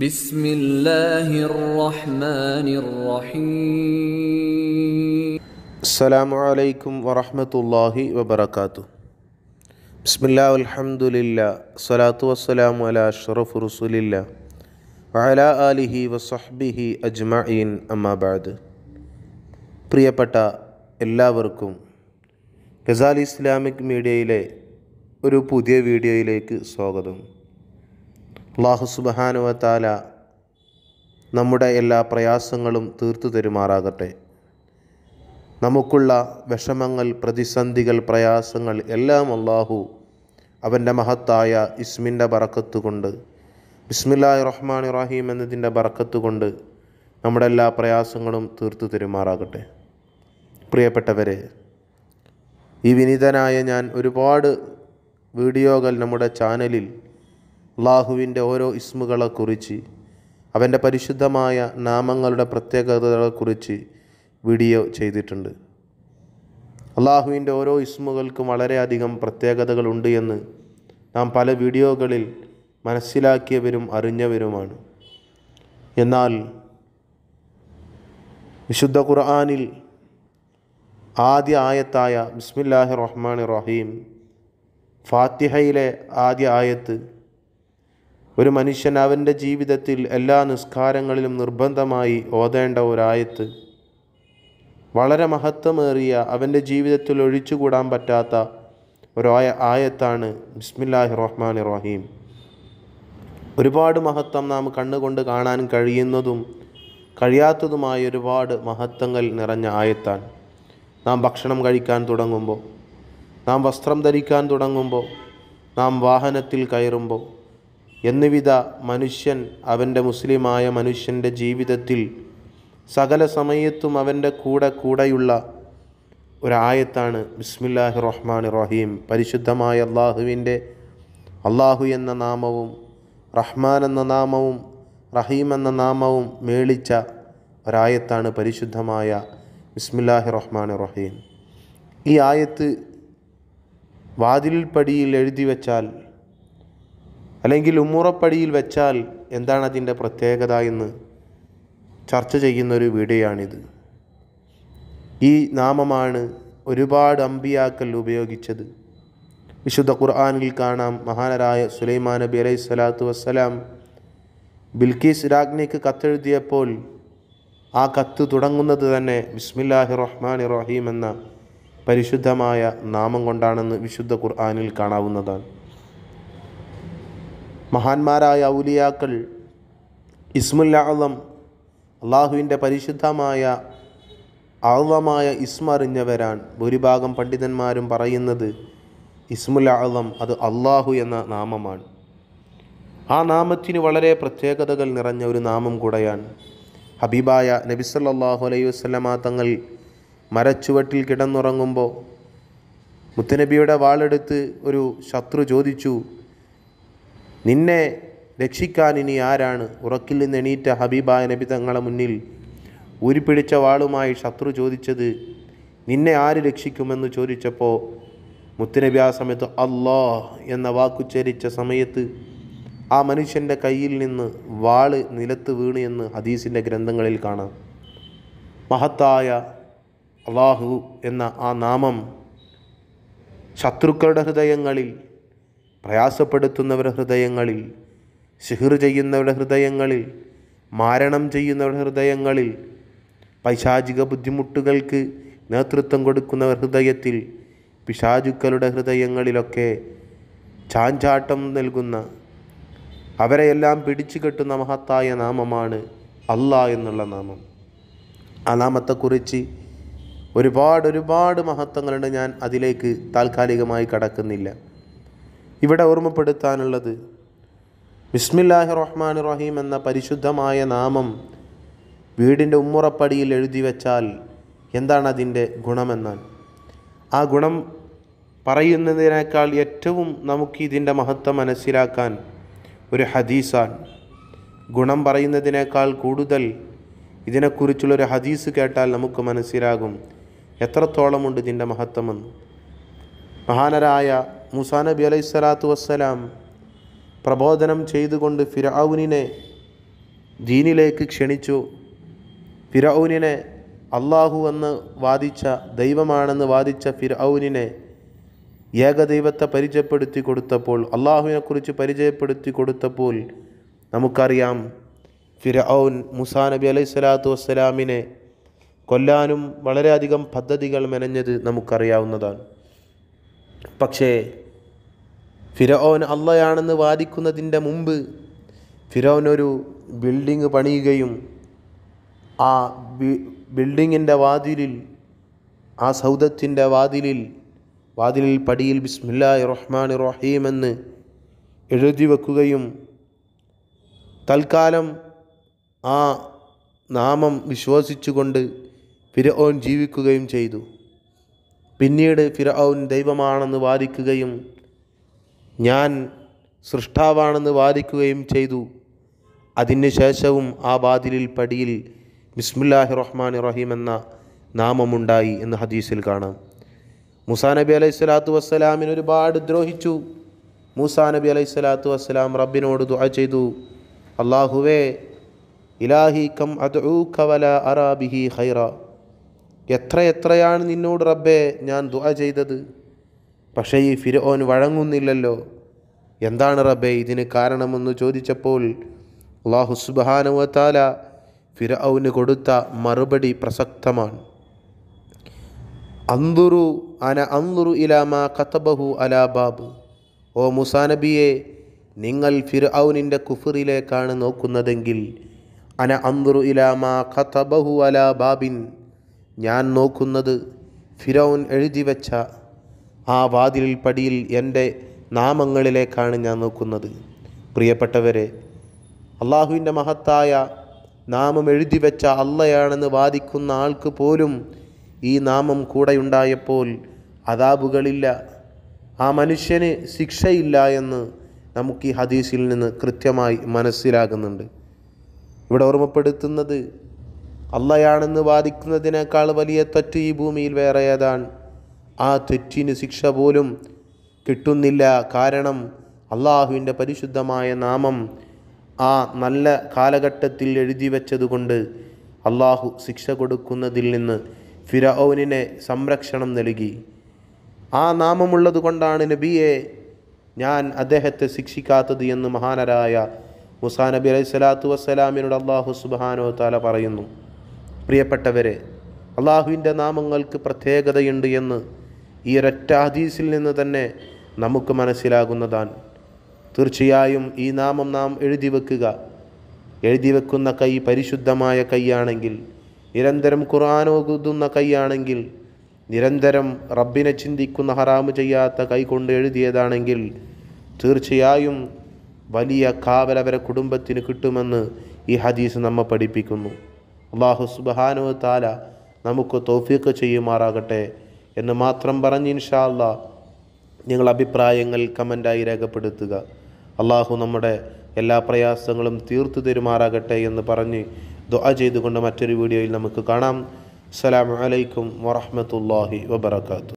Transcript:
بسم الله الرحمن الرحيم السلام عليكم ورحمة الله وبركاته بسم الله والحمد لله الصلاة والسلام على أشرف رسول الله وعلى آله وصحبه أجمعين أما بعد പ്രിയപ്പെട്ട എല്ലാവർക്കും ഗസാൽ ഇസ്ലാമിക് മീഡിയയിലെ ഒരു പുതിയ വീഡിയോയിലേക്ക് സ്വാഗതം അള്ളാഹു സുബഹാനുവത്താല നമ്മുടെ എല്ലാ പ്രയാസങ്ങളും തീർത്തു തരുമാറാകട്ടെ നമുക്കുള്ള വിഷമങ്ങൾ പ്രതിസന്ധികൾ പ്രയാസങ്ങൾ എല്ലാം അള്ളാഹു അവൻ്റെ മഹത്തായ ഇസ്മിൻ്റെ ബറക്കത്ത് കൊണ്ട് ബിസ്മില്ലാഹി റഹ്മാൻ ഇറാഹിം എന്നതിൻ്റെ ബറക്കത്ത് കൊണ്ട് നമ്മുടെ എല്ലാ പ്രയാസങ്ങളും തീർത്തു തരുമാറാകട്ടെ പ്രിയപ്പെട്ടവരെ ഈ വിനീതനായ ഞാൻ ഒരുപാട് വീഡിയോകൾ നമ്മുടെ ചാനലിൽ അള്ളാഹുവിൻ്റെ ഓരോ ഇസ്മുകളെക്കുറിച്ച് അവൻ്റെ പരിശുദ്ധമായ നാമങ്ങളുടെ പ്രത്യേകതകളെക്കുറിച്ച് വീഡിയോ ചെയ്തിട്ടുണ്ട് അള്ളാഹുവിൻ്റെ ഓരോ ഇസ്മുകൾക്കും വളരെയധികം പ്രത്യേകതകളുണ്ട് എന്ന് നാം പല വീഡിയോകളിൽ മനസ്സിലാക്കിയവരും അറിഞ്ഞവരുമാണ് എന്നാൽ വിശുദ്ധ ഖുർആാനിൽ ആദ്യ ആയത്തായ ബിസ്മില്ലാഹി റഹ്മാൻ റഹീം ഫാത്തിഹയിലെ ആദ്യ ആയത്ത് ഒരു മനുഷ്യൻ അവൻ്റെ ജീവിതത്തിൽ എല്ലാ നിസ്കാരങ്ങളിലും നിർബന്ധമായി ഓതേണ്ട ഒരായത്ത് വളരെ മഹത്വമേറിയ അവൻ്റെ ജീവിതത്തിൽ ഒഴിച്ചുകൂടാൻ പറ്റാത്ത ഒരായ ആയത്താണ് ബിസ്മില്ലാഹി റഹ്മാൻ റഹീം ഒരുപാട് മഹത്വം നാം കണ്ണുകൊണ്ട് കാണാൻ കഴിയുന്നതും കഴിയാത്തതുമായ ഒരുപാട് മഹത്വങ്ങൾ നിറഞ്ഞ ആയത്താണ് നാം ഭക്ഷണം കഴിക്കാൻ തുടങ്ങുമ്പോൾ നാം വസ്ത്രം ധരിക്കാൻ തുടങ്ങുമ്പോൾ നാം വാഹനത്തിൽ കയറുമ്പോൾ എന്നിവിധ മനുഷ്യൻ അവൻ്റെ മുസ്ലിമായ മനുഷ്യൻ്റെ ജീവിതത്തിൽ സകല സമയത്തും അവൻ്റെ കൂടെ കൂടെയുള്ള ഒരായത്താണ് ബിസ്മില്ലാഹി റഹ്മാൻ റഹീം പരിശുദ്ധമായ അള്ളാഹുവിൻ്റെ അള്ളാഹു എന്ന നാമവും റഹ്മാൻ എന്ന നാമവും റഹീം എന്ന നാമവും മേളിച്ച ഒരായത്താണ് പരിശുദ്ധമായ ബിസ്മില്ലാഹി റഹ്മാൻ റഹീം ഈ ആയത്ത് വാതിലിൽ പടിയിൽ എഴുതി വച്ചാൽ അല്ലെങ്കിൽ ഉമ്മുറപ്പടിയിൽ വെച്ചാൽ എന്താണ് അതിൻ്റെ പ്രത്യേകത എന്ന് ചർച്ച ചെയ്യുന്നൊരു വീഡിയോയാണിത് ഈ നാമമാണ് ഒരുപാട് അമ്പിയാക്കൽ ഉപയോഗിച്ചത് വിശുദ്ധ ഖുർആാനിൽ കാണാം മഹാനരായ സുലൈമാൻ നബി അലൈഹി സ്വലാത്തു വസ്സലാം ബിൽക്കീസ് രാജ്ഞിക്ക് കത്തെഴുതിയപ്പോൾ ആ കത്ത് തുടങ്ങുന്നത് തന്നെ ബിസ്മില്ലാഹി റഹ്മാൻ റഹീം എന്ന പരിശുദ്ധമായ നാമം കൊണ്ടാണെന്ന് വിശുദ്ധ ഖുർആാനിൽ കാണാവുന്നതാണ് മഹാന്മാരായ ഔലിയാക്കൾ ഇസ്മുല്ലാളം അള്ളാഹുവിൻ്റെ പരിശുദ്ധമായ ആളമായ ഇസ്മറിഞ്ഞവരാണ് ഭൂരിഭാഗം പണ്ഡിതന്മാരും പറയുന്നത് ഇസ്മുലാളം അത് അള്ളാഹു എന്ന നാമമാണ് ആ നാമത്തിന് വളരെ പ്രത്യേകതകൾ നിറഞ്ഞ ഒരു നാമം കൂടെയാണ് ഹബീബായ നബിസല്ലാഹു അലൈഹി വസ്ലമാ തങ്ങൾ മരച്ചുവട്ടിൽ കിടന്നുറങ്ങുമ്പോൾ മുത്തനബിയുടെ വാളെടുത്ത് ഒരു ശത്രു ചോദിച്ചു നിന്നെ രക്ഷിക്കാൻ ഇനി ആരാണ് ഉറക്കിൽ നിന്ന് എണീറ്റ ഹബീബായ നബി തങ്ങളെ മുന്നിൽ ഉരുപിടിച്ച വാളുമായി ശത്രു ചോദിച്ചത് നിന്നെ ആര് രക്ഷിക്കുമെന്ന് ചോദിച്ചപ്പോൾ മുത്തുനബി ആ സമയത്ത് അല്ലാ എന്ന വാക്കുച്ചരിച്ച സമയത്ത് ആ മനുഷ്യൻ്റെ കയ്യിൽ നിന്ന് വാള് നിലത്ത് വീണ് എന്ന് ഹദീസിൻ്റെ ഗ്രന്ഥങ്ങളിൽ കാണാം മഹത്തായ അള്ളാഹു എന്ന ആ നാമം ശത്രുക്കളുടെ ഹൃദയങ്ങളിൽ പ്രയാസപ്പെടുത്തുന്നവരുടെ ഹൃദയങ്ങളിൽ സിഹിർ ചെയ്യുന്നവരുടെ ഹൃദയങ്ങളിൽ മാരണം ചെയ്യുന്നവരുടെ ഹൃദയങ്ങളിൽ പൈശാചിക ബുദ്ധിമുട്ടുകൾക്ക് നേതൃത്വം കൊടുക്കുന്നവർ ഹൃദയത്തിൽ പിശാചുക്കളുടെ ഹൃദയങ്ങളിലൊക്കെ ചാഞ്ചാട്ടം നൽകുന്ന അവരെയെല്ലാം പിടിച്ചു കെട്ടുന്ന മഹത്തായ നാമമാണ് അല്ല എന്നുള്ള നാമം ആ നാമത്തെക്കുറിച്ച് ഒരുപാട് ഒരുപാട് മഹത്വങ്ങളുണ്ട് ഞാൻ അതിലേക്ക് താൽക്കാലികമായി കടക്കുന്നില്ല ഇവിടെ ഓർമ്മപ്പെടുത്താനുള്ളത് ബിസ്മില്ലാഹി റഹ്മാൻ റഹീം എന്ന പരിശുദ്ധമായ നാമം വീടിൻ്റെ ഉമ്മുറപ്പടിയിൽ എഴുതി വെച്ചാൽ എന്താണ് അതിൻ്റെ ഗുണമെന്നാൽ ആ ഗുണം പറയുന്നതിനേക്കാൾ ഏറ്റവും നമുക്ക് ഇതിൻ്റെ മഹത്വം മനസ്സിലാക്കാൻ ഒരു ഹദീസാണ് ഗുണം പറയുന്നതിനേക്കാൾ കൂടുതൽ ഇതിനെക്കുറിച്ചുള്ളൊരു ഹദീസ് കേട്ടാൽ നമുക്ക് മനസ്സിലാകും എത്രത്തോളമുണ്ട് ഇതിൻ്റെ മഹത്വമെന്ന് മഹാനരായ മുസാ നബി അലൈഹി സ്വലാത്തു വസ്സലാം പ്രബോധനം ചെയ്തുകൊണ്ട് ഫിറൌനിനെ ദീനിലേക്ക് ക്ഷണിച്ചു ഫിറൌനിനെ അള്ളാഹു എന്ന് വാദിച്ച ദൈവമാണെന്ന് വാദിച്ച ഫിർഔനിനെ ഏകദൈവത്തെ പരിചയപ്പെടുത്തി കൊടുത്തപ്പോൾ അള്ളാഹുവിനെക്കുറിച്ച് പരിചയപ്പെടുത്തി കൊടുത്തപ്പോൾ നമുക്കറിയാം ഫിറൌൻ മുസാ നബി അലൈഹി സ്വലാത്തു വസ്സലാമിനെ കൊല്ലാനും വളരെയധികം പദ്ധതികൾ മെനഞ്ഞത് നമുക്കറിയാവുന്നതാണ് പക്ഷേ ഫിരോൻ അള്ളയാണെന്ന് വാദിക്കുന്നതിൻ്റെ മുമ്പ് ഫിരോൻ ഒരു ബിൽഡിംഗ് പണിയുകയും ആ ബിൽഡിങ്ങിൻ്റെ വാതിലിൽ ആ സൗദത്തിൻ്റെ വാതിലിൽ വാതിലിൽ പടിയിൽ ബിസ്മില്ലാഹി റഹ്മാൻ റഹീം എന്ന് എഴുതി വെക്കുകയും തൽക്കാലം ആ നാമം വിശ്വസിച്ചുകൊണ്ട് ഫിരോൻ ജീവിക്കുകയും ചെയ്തു പിന്നീട് ഫിറോൻ ദൈവമാണെന്ന് വാദിക്കുകയും ഞാൻ സൃഷ്ടാവാണെന്ന് വാദിക്കുകയും ചെയ്തു അതിനുശേഷവും ആ വാതിലിൽ പടിയിൽ ബിസ്മില്ലാഹി റഹ്മാൻ റഹീം എന്ന നാമമുണ്ടായി എന്ന് ഹദീസിൽ കാണാം മൂസാ നബി അലൈഹി സ്വലാത്തു വസ്സലാമിന് ഒരുപാട് ദ്രോഹിച്ചു മൂസാ നബി അലൈഹി സ്വലാത്തു വസ്സലാം റബ്ബിനോട് ദുആ ചെയ്തു അള്ളാഹുവേ ഇലാഹി കം അദ്ഊഖവല അറാബിഹി ഖൈറ എത്ര എത്രയാണ് നിന്നോട് റബ്ബേ ഞാൻ ദുആ ചെയ്തത് പക്ഷേ ഈ ഫിരോൻ വഴങ്ങുന്നില്ലല്ലോ എന്താണ് റബ്ബെ ഇതിന് കാരണമെന്ന് ചോദിച്ചപ്പോൾ അള്ളാഹു സുബാനുവത്താല ഫിറൌന് കൊടുത്ത മറുപടി പ്രസക്തമാണ് അന്തുറു അന അന്തുറു ഇലാമ കത്തബഹു അലാ ബാബു ഓ മുസാനബിയെ നിങ്ങൾ ഫിർഔനിൻ്റെ കുഫറിലേക്കാണ് നോക്കുന്നതെങ്കിൽ അന അന്തുറു ഇലാമ കത്തബഹു അലാ ബാബിൻ ഞാൻ നോക്കുന്നത് ഫിറൌൻ എഴുതി വച്ച ആ വാതിലിൽ പടിയിൽ എൻ്റെ നാമങ്ങളിലേക്കാണ് ഞാൻ നോക്കുന്നത് പ്രിയപ്പെട്ടവരെ അള്ളാഹുവിൻ്റെ മഹത്തായ നാമം എഴുതി വെച്ച അള്ളയാണെന്ന് വാദിക്കുന്ന ആൾക്ക് പോലും ഈ നാമം കൂടെയുണ്ടായപ്പോൾ അതാബുകളില്ല ആ മനുഷ്യന് ശിക്ഷയില്ല എന്ന് നമുക്ക് ഈ ഹദീസിൽ നിന്ന് കൃത്യമായി മനസ്സിലാകുന്നുണ്ട് ഇവിടെ ഓർമ്മപ്പെടുത്തുന്നത് അള്ളയാണെന്ന് വാദിക്കുന്നതിനേക്കാൾ വലിയ തെറ്റ് ഈ ഭൂമിയിൽ വേറെ ഏതാണ് ആ തെറ്റിന് ശിക്ഷ പോലും കിട്ടുന്നില്ല കാരണം അള്ളാഹുവിൻ്റെ പരിശുദ്ധമായ നാമം ആ നല്ല കാലഘട്ടത്തിൽ എഴുതി വെച്ചതുകൊണ്ട് അള്ളാഹു ശിക്ഷ കൊടുക്കുന്നതിൽ നിന്ന് ഫിറൌനിനെ സംരക്ഷണം നൽകി ആ നാമമുള്ളത് കൊണ്ടാണ് നബിയെ ഞാൻ അദ്ദേഹത്തെ ശിക്ഷിക്കാത്തത് എന്ന് മഹാനരായ മുസാ നബി അലൈഹി സ്വലാത്തു വസ്സലാമിനോട് അള്ളാഹു സുബാനോ താല പറയുന്നു പ്രിയപ്പെട്ടവരെ അള്ളാഹുവിൻ്റെ നാമങ്ങൾക്ക് പ്രത്യേകതയുണ്ട് എന്ന് ഈ ഒരൊറ്റ ഹദീസിൽ നിന്ന് തന്നെ നമുക്ക് മനസ്സിലാകുന്നതാണ് തീർച്ചയായും ഈ നാമം നാം എഴുതി വെക്കുക എഴുതി വെക്കുന്ന കൈ പരിശുദ്ധമായ കൈയാണെങ്കിൽ നിരന്തരം ഖുർആൻ ഓകുതുന്ന കൈയാണെങ്കിൽ നിരന്തരം റബ്ബിനെ ചിന്തിക്കുന്ന ഹറാമ് ചെയ്യാത്ത കൈ കൊണ്ട് എഴുതിയതാണെങ്കിൽ തീർച്ചയായും വലിയ കാവൽ കുടുംബത്തിന് കിട്ടുമെന്ന് ഈ ഹദീസ് നമ്മെ പഠിപ്പിക്കുന്നു അള്ളാഹു സുബാനോ താല നമുക്ക് തോഫീക്ക് ചെയ്യുമാറാകട്ടെ എന്ന് മാത്രം പറഞ്ഞ് ഇൻഷാല്ല നിങ്ങൾ അഭിപ്രായങ്ങൾ കമൻ്റായി രേഖപ്പെടുത്തുക അള്ളാഹു നമ്മുടെ എല്ലാ പ്രയാസങ്ങളും തീർത്തു തരുമാറാകട്ടെ എന്ന് പറഞ്ഞ് ദുആ ചെയ്തുകൊണ്ട് മറ്റൊരു വീഡിയോയിൽ നമുക്ക് കാണാം അസ്സലാമു അലൈക്കും വറഹ്മത്തുള്ളാഹി വബർക്കാത്തു